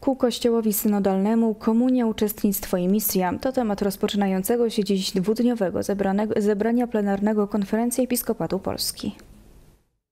Ku Kościołowi Synodalnemu Komunia, Uczestnictwo i Misja to temat rozpoczynającego się dziś dwudniowego zebrania plenarnego Konferencji Episkopatu Polski.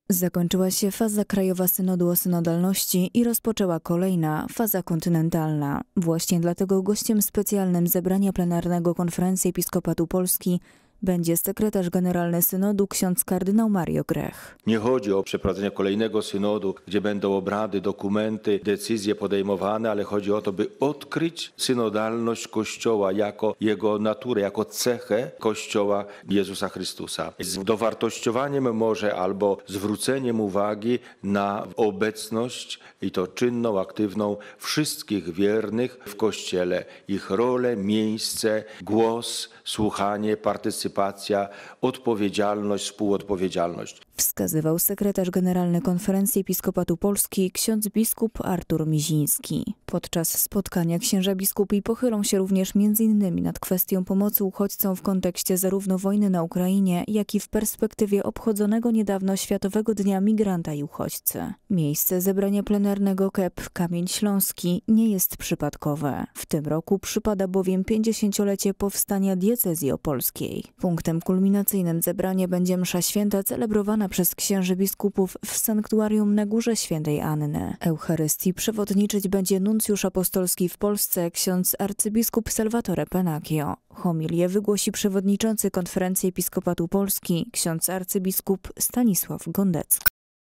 Zakończyła się faza krajowa synodu o synodalności i rozpoczęła kolejna, faza kontynentalna. Właśnie dlatego gościem specjalnym zebrania plenarnego konferencji Episkopatu Polski będzie sekretarz generalny synodu ksiądz kardynał Mario Grech. Nie chodzi o przeprowadzenie kolejnego synodu, gdzie będą obrady, dokumenty, decyzje podejmowane, ale chodzi o to, by odkryć synodalność Kościoła jako jego naturę, jako cechę Kościoła Jezusa Chrystusa. Z dowartościowaniem może albo zwróceniem uwagi na obecność i to czynną, aktywną wszystkich wiernych w Kościele, ich rolę, miejsce, głos, słuchanie, partycypację partycypacja, odpowiedzialność, współodpowiedzialność. Wskazywał sekretarz generalny Konferencji Episkopatu Polski ksiądz biskup Artur Miziński. Podczas spotkania księża biskupi pochylą się również m.in. nad kwestią pomocy uchodźcom w kontekście zarówno wojny na Ukrainie, jak i w perspektywie obchodzonego niedawno Światowego Dnia Migranta i Uchodźcy. Miejsce zebrania plenarnego KEP Kamień Śląski nie jest przypadkowe. W tym roku przypada bowiem 50-lecie powstania diecezji opolskiej. Punktem kulminacyjnym zebranie będzie msza święta celebrowana przez księży biskupów w sanktuarium na Górze Świętej Anny. Eucharystii przewodniczyć będzie nun nuncjusz apostolski w Polsce ksiądz arcybiskup Salvatore Penacchio. Homilię wygłosi przewodniczący konferencji episkopatu Polski ksiądz arcybiskup Stanisław Gondecki.